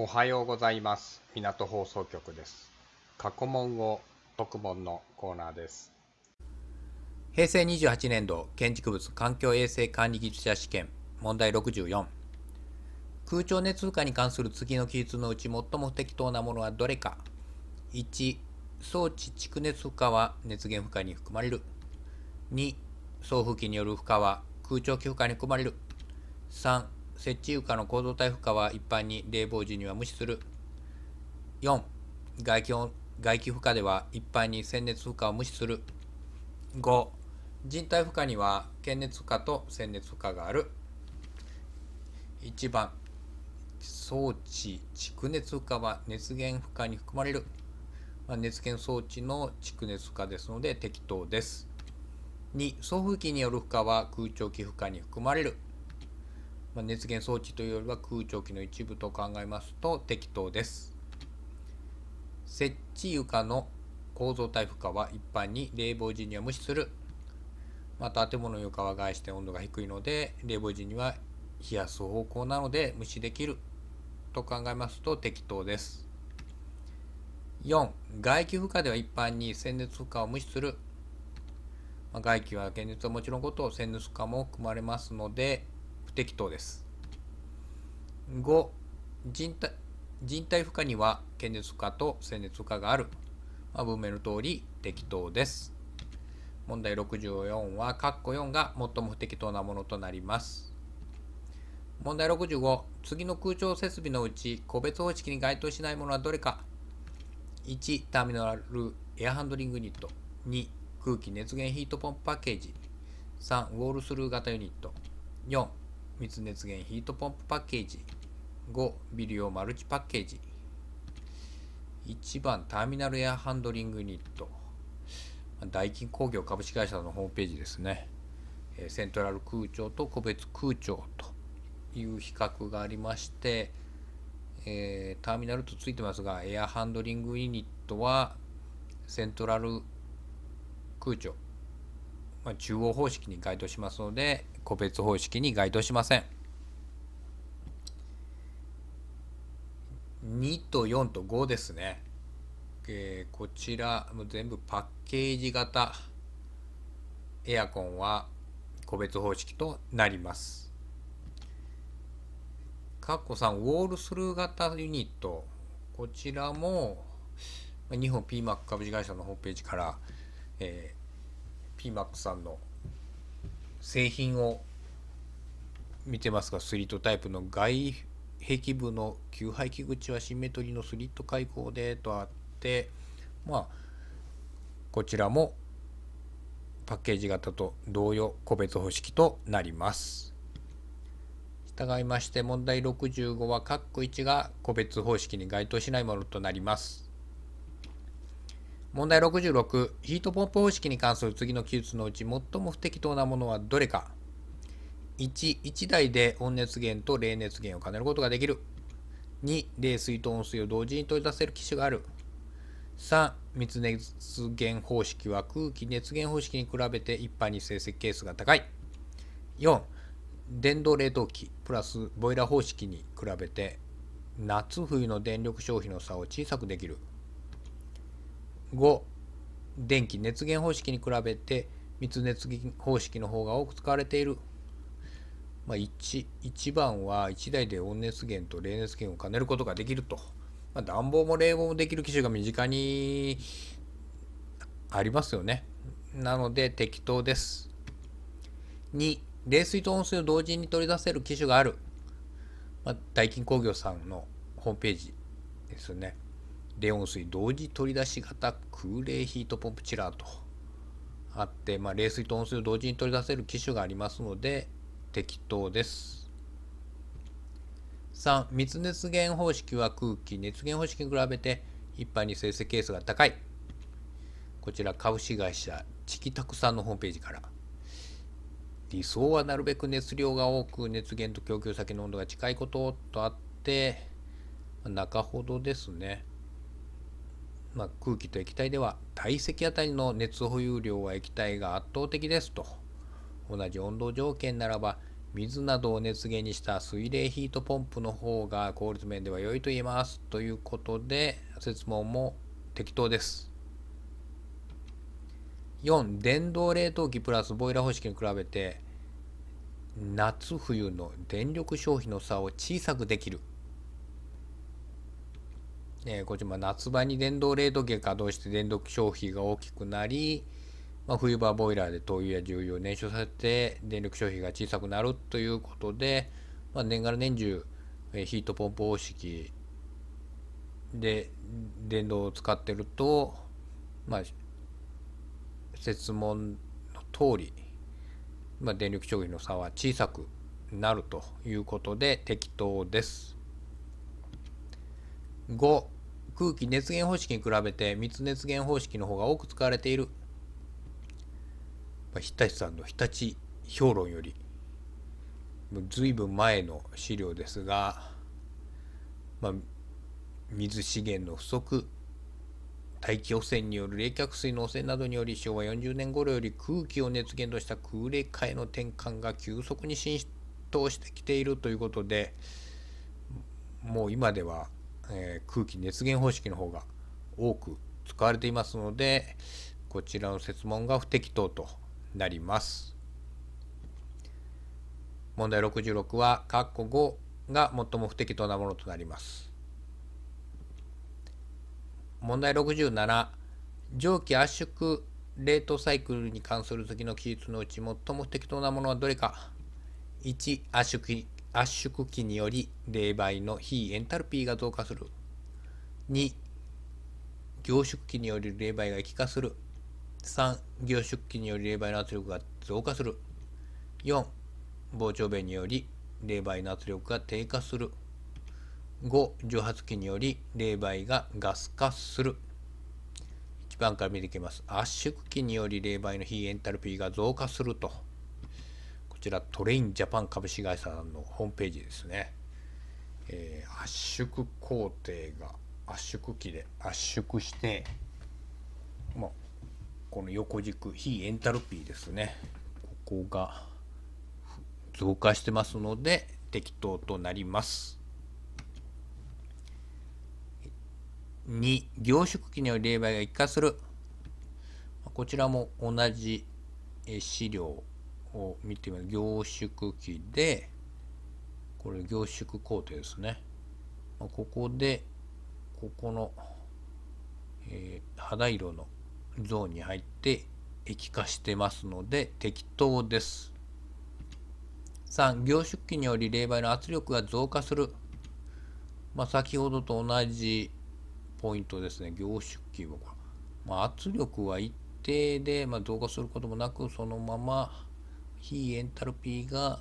おはようございます。港放送局です。過去問を特問のコーナーです。平成28年度建築物環境衛生管理技術者試験問題64空調熱負荷に関する次の記述のうち最も不適当なものはどれか1装置蓄熱負荷は熱源負荷に含まれる2送風機による負荷は空調機負荷に含まれる3設置床の構造体負荷は一般に冷房時には無視する4外気外気負荷では一般に鮮熱負荷を無視する5人体負荷には検熱負荷と鮮熱負荷がある1番装置蓄熱負荷は熱源負荷に含まれる、まあ、熱源装置の蓄熱負荷ですので適当です2送風機による負荷は空調機負荷に含まれるまあ、熱源装置というよりは空調機の一部と考えますと適当です。設置床の構造耐負荷は一般に冷房時には無視する。また建物の床は外して温度が低いので冷房時には冷やす方向なので無視できると考えますと適当です。4外気負荷では一般に旋熱負荷を無視する、まあ、外気は現熱はもちろんことを熱負荷も含まれますので適当です。5人体人体負荷には検熱負荷と戦熱負荷がある。まあ、文明の通り適当です。問題64は、括弧4が最も不適当なものとなります。問題65、次の空調設備のうち、個別方式に該当しないものはどれか。1、ターミナルエアハンドリングユニット。2、空気熱源ヒートポンプパッケージ。3、ウォールスルー型ユニット。4、密熱源ヒートポンプパッケージ5ビリオマルチパッケージ1番ターミナルエアハンドリングユニットキ金工業株式会社のホームページですねセントラル空調と個別空調という比較がありまして、えー、ターミナルとついてますがエアハンドリングユニットはセントラル空調、まあ、中央方式に該当しますので個別方式に該当しません。2と4と5ですね。えー、こちらも全部パッケージ型エアコンは個別方式となります。かっこん、ウォールスルー型ユニットこちらも日本 PMAC 株式会社のホームページから、えー、PMAC さんの製品を見てますがスリットタイプの外壁部の吸排気口はシンメトリーのスリット開口でとあってまあこちらもパッケージ型と同様個別方式となります。従いまして問題65は各1が個別方式に該当しないものとなります。問題66ヒートポンプ方式に関する次の記述のうち最も不適当なものはどれか11台で温熱源と冷熱源を兼ねることができる2冷水と温水を同時に取り出せる機種がある3密熱源方式は空気熱源方式に比べて一般に成績係数が高い4電動冷凍機プラスボイラー方式に比べて夏冬の電力消費の差を小さくできる5電気熱源方式に比べて密熱方式の方が多く使われている、まあ1、1, 番は1台で温熱源と冷熱源を兼ねることができると、まあ、暖房も冷房もできる機種が身近にありますよねなので適当です2冷水と温水を同時に取り出せる機種がある、まあ、ダイキン工業さんのホームページですよねレオン水同時取り出し型空冷ヒートポンプチラーとあって、まあ、冷水と温水を同時に取り出せる機種がありますので適当です。3密熱源方式は空気熱源方式に比べて一般に生成ケースが高いこちら株式会社チキタクさんのホームページから理想はなるべく熱量が多く熱源と供給先の温度が近いこととあって中ほどですねまあ、空気と液体では体積あたりの熱保有量は液体が圧倒的ですと同じ温度条件ならば水などを熱源にした水冷ヒートポンプの方が効率面では良いと言えますということで設問も適当です4電動冷凍機プラスボイラー方式に比べて夏冬の電力消費の差を小さくできるえこちら夏場に電動冷凍機が稼働して電力消費が大きくなり、まあ、冬場ボイラーで灯油や重油を燃焼させて電力消費が小さくなるということで、まあ、年がら年中、えヒートポンプ方式で電動を使ってると、まあ、設問の通り、まあ、電力消費の差は小さくなるということで適当です。5空気熱源方式に比べて密熱源方式の方が多く使われている日立さんの日立評論より随分前の資料ですが、まあ、水資源の不足大気汚染による冷却水の汚染などにより昭和40年頃より空気を熱源とした空冷化への転換が急速に浸透してきているということでもう今ではえー、空気熱源方式の方が多く使われていますのでこちらの設問が不適当となります。問題66は括弧5が最も不適当なものとなります。問題67蒸気圧縮冷凍サイクルに関する時の記述のうち最も不適当なものはどれか1圧縮圧縮機により冷媒の非エンタルピーが増加する2凝縮機により冷媒が液化する3凝縮機により冷媒の圧力が増加する4膨張弁により冷媒の圧力が低下する5蒸発器により冷媒がガス化する1番から見ていきます圧縮機により冷媒の非エンタルピーが増加するとこちらトレインジャパン株式会社のホームページですね、えー、圧縮工程が圧縮機で圧縮して、まあ、この横軸非エンタルピーですねここが増加してますので適当となります2凝縮機による冷媒が一過するこちらも同じ資料を見てみる凝縮器でこれ凝縮工程ですねここでここの、えー、肌色のゾーンに入って液化してますので適当です3凝縮器により冷媒の圧力が増加する、まあ、先ほどと同じポイントですね凝縮器もまあ、圧力は一定で、まあ、増加することもなくそのまま非エンタルピーが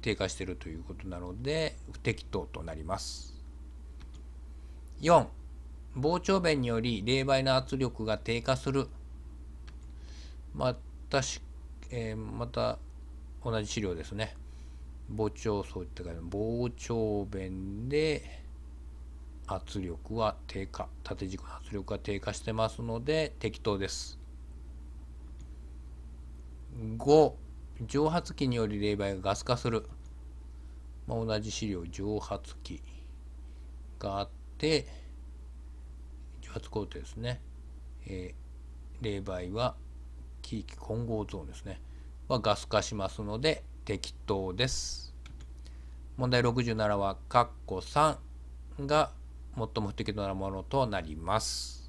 低下しているということなので不適当となります。4膨張弁により冷媒の圧力が低下するまたし、えー、また同じ資料ですね膨張そういった書い膨張弁で圧力は低下縦軸の圧力が低下してますので適当です5蒸発器により冷媒がガス化する、まあ、同じ資料蒸発器があって蒸発工程ですね、えー、冷媒は気域混合ゾーンですねはガス化しますので適当です問題67は括弧3が最も不適当なものとなります